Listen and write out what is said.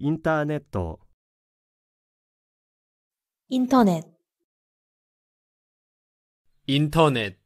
インターネットインターネットインターネット